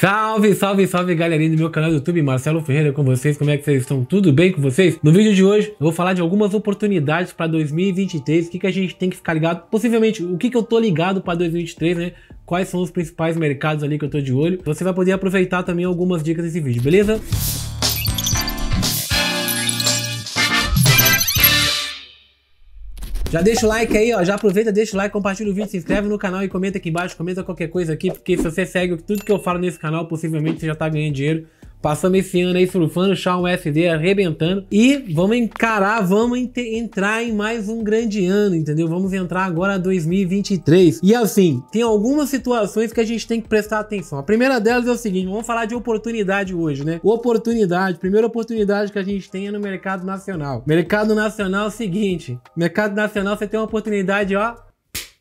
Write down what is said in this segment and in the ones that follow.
Salve, salve, salve galerinha do meu canal do YouTube, Marcelo Ferreira com vocês, como é que vocês estão? Tudo bem com vocês? No vídeo de hoje eu vou falar de algumas oportunidades para 2023, o que, que a gente tem que ficar ligado, possivelmente o que, que eu tô ligado para 2023, né? Quais são os principais mercados ali que eu tô de olho. Você vai poder aproveitar também algumas dicas desse vídeo, beleza? Já deixa o like aí, ó. Já aproveita, deixa o like, compartilha o vídeo, se inscreve no canal e comenta aqui embaixo. Comenta qualquer coisa aqui, porque se você segue tudo que eu falo nesse canal, possivelmente você já tá ganhando dinheiro Passamos esse ano aí surfando, Shawn SD arrebentando. E vamos encarar, vamos entrar em mais um grande ano, entendeu? Vamos entrar agora 2023. E assim, tem algumas situações que a gente tem que prestar atenção. A primeira delas é o seguinte, vamos falar de oportunidade hoje, né? Oportunidade, primeira oportunidade que a gente tem é no mercado nacional. Mercado nacional é o seguinte, mercado nacional você tem uma oportunidade, ó,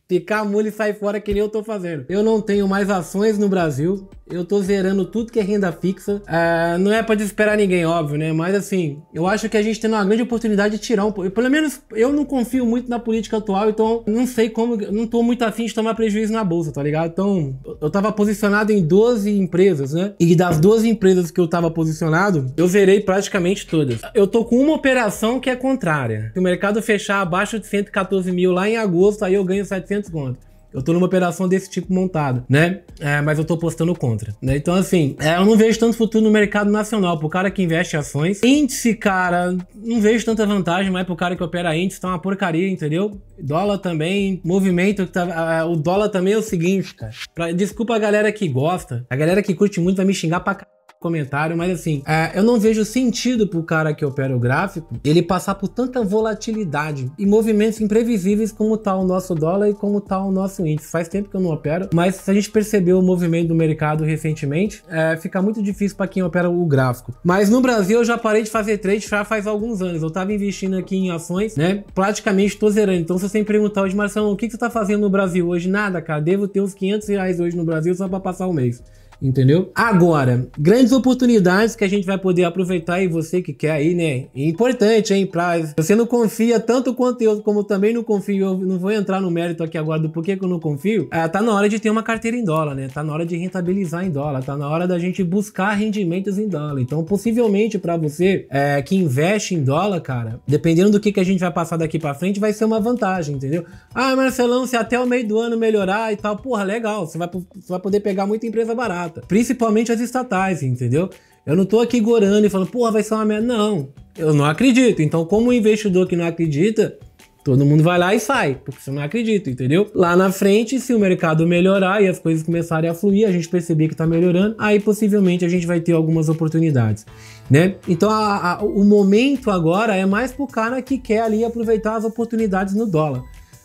ficar a e sair fora que nem eu tô fazendo. Eu não tenho mais ações no Brasil, eu tô zerando tudo que é renda fixa. Ah, não é para desesperar ninguém, óbvio, né? Mas assim, eu acho que a gente tem uma grande oportunidade de tirar um pouco. Pelo menos eu não confio muito na política atual, então não sei como. Não tô muito afim de tomar prejuízo na bolsa, tá ligado? Então, eu tava posicionado em 12 empresas, né? E das 12 empresas que eu tava posicionado, eu zerei praticamente todas. Eu tô com uma operação que é contrária. Se o mercado fechar abaixo de 114 mil lá em agosto, aí eu ganho 700 contas. Eu tô numa operação desse tipo montado, né? É, mas eu tô postando contra, né? Então, assim, é, eu não vejo tanto futuro no mercado nacional pro cara que investe em ações. Índice, cara, não vejo tanta vantagem, mas pro cara que opera índice tá uma porcaria, entendeu? Dólar também, movimento, tá, uh, o dólar também é o seguinte, cara. Pra, desculpa a galera que gosta, a galera que curte muito vai me xingar pra caralho comentário, mas assim, é, eu não vejo sentido pro cara que opera o gráfico ele passar por tanta volatilidade e movimentos imprevisíveis como tá o nosso dólar e como tá o nosso índice. Faz tempo que eu não opero, mas se a gente percebeu o movimento do mercado recentemente, é, fica muito difícil para quem opera o gráfico. Mas no Brasil eu já parei de fazer trade já faz alguns anos. Eu tava investindo aqui em ações, né? Praticamente tô zerando. Então se você me perguntar hoje, Marcelo, o que, que você tá fazendo no Brasil hoje? Nada, cara. Devo ter uns 500 reais hoje no Brasil só para passar o um mês entendeu? Agora, grandes oportunidades que a gente vai poder aproveitar e você que quer aí, né? É importante, hein? Pra, você não confia tanto quanto eu, como também não confio, eu não vou entrar no mérito aqui agora do porquê que eu não confio. Ah, tá na hora de ter uma carteira em dólar, né? Tá na hora de rentabilizar em dólar, tá na hora da gente buscar rendimentos em dólar. Então, possivelmente para você é, que investe em dólar, cara, dependendo do que, que a gente vai passar daqui para frente, vai ser uma vantagem, entendeu? Ah, Marcelão, se até o meio do ano melhorar e tal, porra, legal, você vai, você vai poder pegar muita empresa barata barata. Principalmente as estatais, entendeu? Eu não tô aqui gorando e falando, porra, vai ser uma merda. Não, eu não acredito. Então, como investidor que não acredita, Todo mundo vai lá e sai, porque eu não acredito, entendeu? Lá na frente, se o mercado melhorar e as coisas começarem a fluir, a gente perceber que está melhorando, aí possivelmente a gente vai ter algumas oportunidades, né? Então a, a, o momento agora é mais pro cara que quer ali aproveitar as oportunidades no dólar,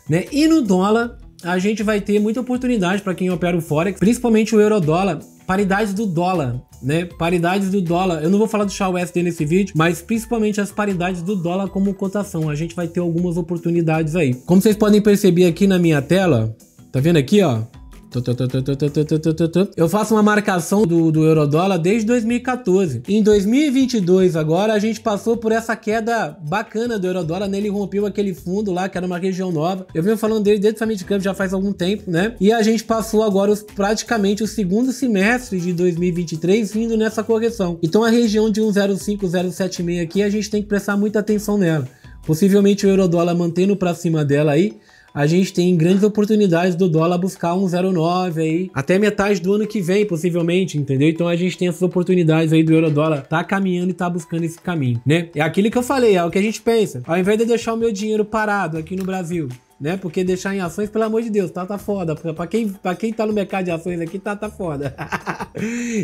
né? E no dólar, a gente vai ter muita oportunidade para quem opera o Forex, principalmente o euro-dólar, paridades do dólar, né? Paridades do dólar. Eu não vou falar do Shaw USD nesse vídeo, mas principalmente as paridades do dólar como cotação. A gente vai ter algumas oportunidades aí. Como vocês podem perceber aqui na minha tela, tá vendo aqui, ó? Eu faço uma marcação do, do eurodólar desde 2014. Em 2022, agora, a gente passou por essa queda bacana do eurodólar, né? Ele rompeu aquele fundo lá, que era uma região nova. Eu venho falando dele desde o Summit Camp já faz algum tempo, né? E a gente passou agora os, praticamente o segundo semestre de 2023 vindo nessa correção. Então a região de 1,05076 aqui, a gente tem que prestar muita atenção nela. Possivelmente o eurodólar mantendo para cima dela aí, a gente tem grandes oportunidades do dólar buscar um 0,9 aí, até metade do ano que vem, possivelmente, entendeu? Então a gente tem essas oportunidades aí do euro dólar, tá caminhando e tá buscando esse caminho, né? É aquilo que eu falei, é o que a gente pensa. Ao invés de eu deixar o meu dinheiro parado aqui no Brasil, né? Porque deixar em ações, pelo amor de Deus, tá, tá foda. Pra quem, pra quem tá no mercado de ações aqui, tá, tá foda.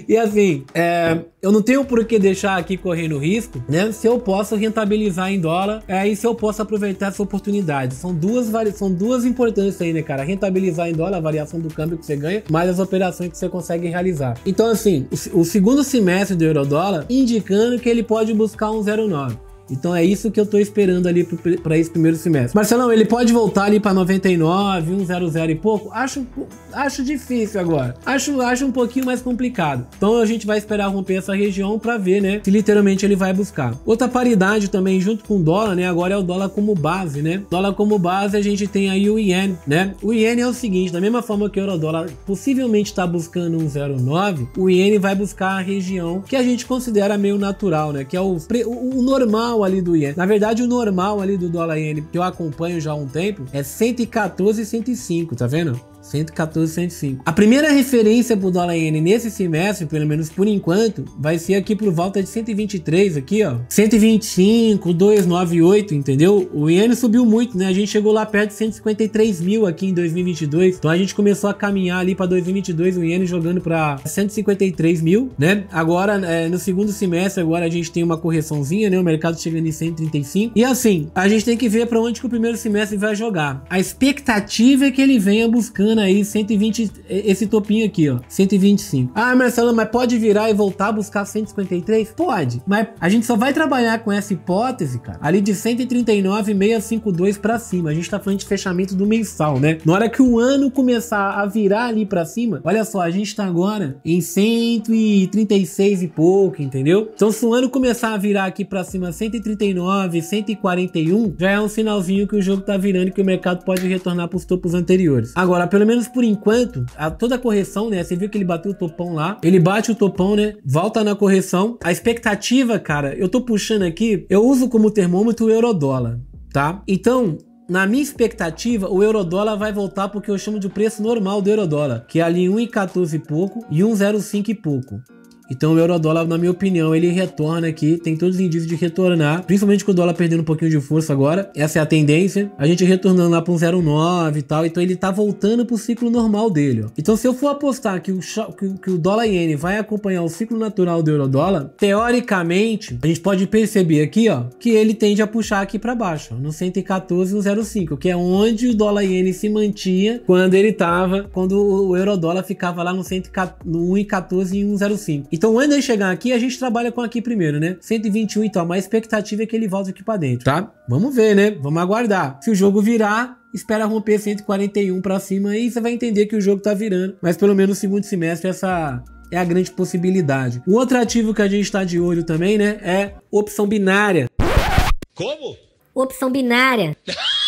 e assim, é, eu não tenho por que deixar aqui correndo risco, né? Se eu posso rentabilizar em dólar, é, e se eu posso aproveitar essa oportunidade. São duas, são duas importantes aí, né, cara? Rentabilizar em dólar, a variação do câmbio que você ganha, mais as operações que você consegue realizar. Então, assim, o, o segundo semestre do euro dólar, indicando que ele pode buscar um 0,9. Então é isso que eu tô esperando ali para esse primeiro semestre. Marcelão, ele pode voltar ali para 99, 100 e pouco? Acho, acho difícil agora. Acho, acho um pouquinho mais complicado. Então a gente vai esperar romper essa região para ver, né, se literalmente ele vai buscar. Outra paridade também junto com o dólar, né? Agora é o dólar como base, né? Dólar como base a gente tem aí o iene, né? O iene é o seguinte, da mesma forma que o euro dólar possivelmente está buscando um 0,9, o iene vai buscar a região que a gente considera meio natural, né? Que é o, o normal normal ali do Yen. Na verdade, o normal ali do dólar Yen, que eu acompanho já há um tempo, é 114,105, tá vendo? 114,105. A primeira referência para o dólar iene nesse semestre, pelo menos por enquanto, vai ser aqui por volta de 123 aqui, ó. 125, 298, entendeu? O iene subiu muito, né? A gente chegou lá perto de 153 mil aqui em 2022. Então a gente começou a caminhar ali para 2022 o iene jogando para 153 mil, né? Agora, é, no segundo semestre, agora a gente tem uma correçãozinha, né? O mercado chegando em 135. E assim, a gente tem que ver para onde que o primeiro semestre vai jogar. A expectativa é que ele venha buscando pagando aí 120, esse topinho aqui, ó, 125. Ah, Marcelo, mas pode virar e voltar a buscar 153? Pode, mas a gente só vai trabalhar com essa hipótese, cara, ali de 139,652 para cima. A gente tá falando de fechamento do mensal, né? Na hora que o ano começar a virar ali para cima, olha só, a gente tá agora em 136 e pouco, entendeu? Então se o ano começar a virar aqui para cima 139, 141, já é um sinalzinho que o jogo tá virando e que o mercado pode retornar pros topos anteriores. Agora, pelo pelo menos por enquanto, a, toda a correção, né? Você viu que ele bateu o topão lá. Ele bate o topão, né? Volta na correção. A expectativa, cara, eu tô puxando aqui, eu uso como termômetro o eurodólar, tá? Então, na minha expectativa, o eurodólar vai voltar porque eu chamo de preço normal do eurodólar, que é ali 1,14 e pouco e 1,05 e pouco. Então o euro dólar, na minha opinião, ele retorna aqui, tem todos os indícios de retornar, principalmente com o dólar perdendo um pouquinho de força agora. Essa é a tendência. A gente retornando lá para um 0,9 e tal, então ele tá voltando para o ciclo normal dele. Ó. Então se eu for apostar que o, que, que o dólar iene vai acompanhar o ciclo natural do euro dólar, teoricamente, a gente pode perceber aqui, ó, que ele tende a puxar aqui para baixo, ó, no 114 no 05, que é onde o dólar iene se mantinha quando ele tava, quando o euro dólar ficava lá no 114 no 1,14 e 1,05. Então, antes de chegar aqui, a gente trabalha com aqui primeiro, né? 121, então, a expectativa é que ele volte aqui para dentro, tá? Vamos ver, né? Vamos aguardar. Se o jogo virar, espera romper 141 para cima e você vai entender que o jogo tá virando. Mas pelo menos no segundo semestre essa é a grande possibilidade. Um outro ativo que a gente está de olho também, né, é opção binária. Como? Opção binária.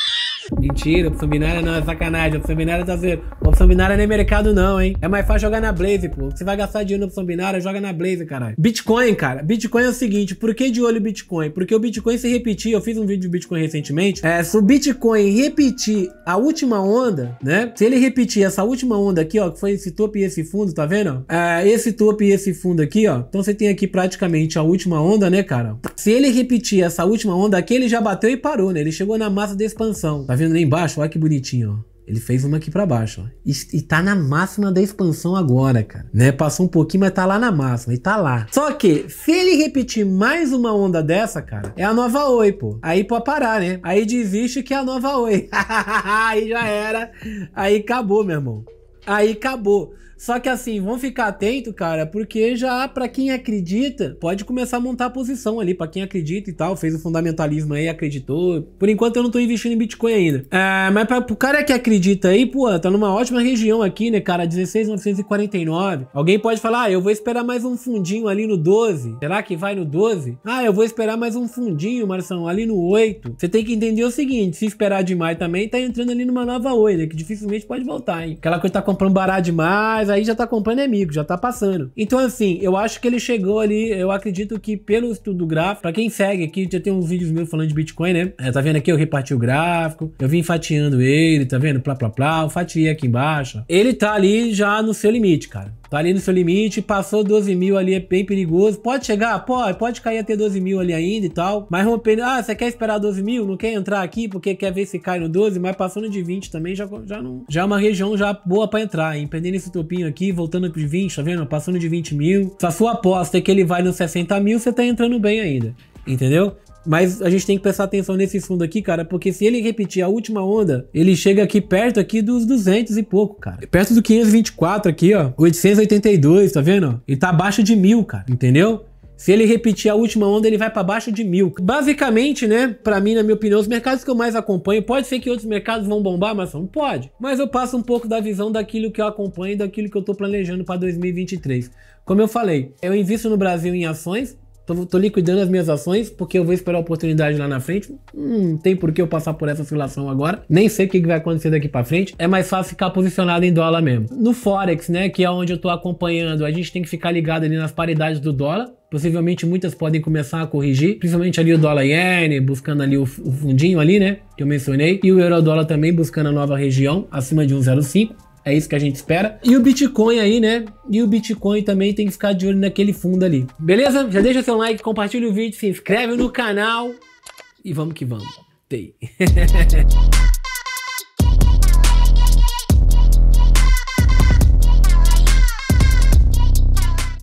mentira, opção binária não, é sacanagem, opção binária tá zero. Opção binária nem é mercado não, hein? É mais fácil jogar na Blaze, pô. Você vai gastar dinheiro na opção binária, joga na Blaze, caralho. Bitcoin, cara. Bitcoin é o seguinte, por que de olho Bitcoin? Porque o Bitcoin se repetir, eu fiz um vídeo de Bitcoin recentemente, é, se o Bitcoin repetir a última onda, né? Se ele repetir essa última onda aqui, ó, que foi esse topo e esse fundo, tá vendo? É, esse topo e esse fundo aqui, ó. Então você tem aqui praticamente a última onda, né, cara? Se ele repetir essa última onda aqui, ele já bateu e parou, né? Ele chegou na massa de expansão. Tá vendo ali embaixo? Olha que bonitinho, ó. Ele fez uma aqui para baixo, ó. E, e, tá na máxima da expansão agora, cara. Né? Passou um pouquinho, mas tá lá na máxima. E tá lá. Só que, se ele repetir mais uma onda dessa, cara, é a nova Oi, pô. Aí pode parar, né? Aí desiste que é a nova Oi. Aí já era. Aí acabou, meu irmão. Aí acabou. Só que assim, vamos ficar atento, cara, porque já para quem acredita, pode começar a montar a posição ali, para quem acredita e tal, fez o fundamentalismo aí, acreditou. Por enquanto eu não tô investindo em Bitcoin ainda. É, mas pra, pro cara que acredita aí, pô, tá numa ótima região aqui, né, cara, 16,949. Alguém pode falar, ah, eu vou esperar mais um fundinho ali no 12. Será que vai no 12? Ah, eu vou esperar mais um fundinho, Marção, ali no 8. Você tem que entender o seguinte, se esperar demais também, tá entrando ali numa nova 8, né, que dificilmente pode voltar, hein. Aquela coisa tá comprando barato demais, aí já tá comprando é já tá passando. Então, assim, eu acho que ele chegou ali, eu acredito que pelo estudo gráfico, pra quem segue aqui, já tem uns vídeos meus falando de Bitcoin, né? É, tá vendo aqui, eu reparti o gráfico, eu vim fatiando ele, tá vendo? Plá, plá, plá, eu fatiei aqui embaixo. Ele tá ali já no seu limite, cara. Tá ali no seu limite, passou 12 mil ali, é bem perigoso. Pode chegar? Pode, pode cair até 12 mil ali ainda e tal. Mas rompendo, ah, você quer esperar 12 mil? Não quer entrar aqui porque quer ver se cai no 12, mas passando de 20 também já, já não. Já é uma região já boa para entrar, hein? Perdendo esse topinho aqui, voltando de 20, tá vendo? Passando de 20 mil. Se a sua aposta é que ele vai nos 60 mil, você tá entrando bem ainda. Entendeu? Mas a gente tem que prestar atenção nesse fundo aqui, cara, porque se ele repetir a última onda, ele chega aqui perto aqui dos 200 e pouco, cara. Perto do 524 aqui, ó. 882, tá vendo? E tá abaixo de mil, cara, entendeu? Se ele repetir a última onda, ele vai para baixo de mil. Basicamente, né, para mim, na minha opinião, os mercados que eu mais acompanho, pode ser que outros mercados vão bombar, mas não pode. Mas eu passo um pouco da visão daquilo que eu acompanho e daquilo que eu tô planejando para 2023. Como eu falei, eu invisto no Brasil em ações, Tô, tô, liquidando as minhas ações porque eu vou esperar a oportunidade lá na frente. Não hum, tem por que eu passar por essa oscilação agora. Nem sei o que vai acontecer daqui para frente. É mais fácil ficar posicionado em dólar mesmo. No Forex, né, que é onde eu tô acompanhando, a gente tem que ficar ligado ali nas paridades do dólar. Possivelmente muitas podem começar a corrigir, principalmente ali o dólar iene, buscando ali o, o, fundinho ali, né, que eu mencionei, e o euro dólar também buscando a nova região acima de 1,05. É isso que a gente espera. E o Bitcoin aí, né? E o Bitcoin também tem que ficar de olho naquele fundo ali. Beleza? Já deixa seu like, compartilha o vídeo, se inscreve no canal e vamos que vamos. Tei.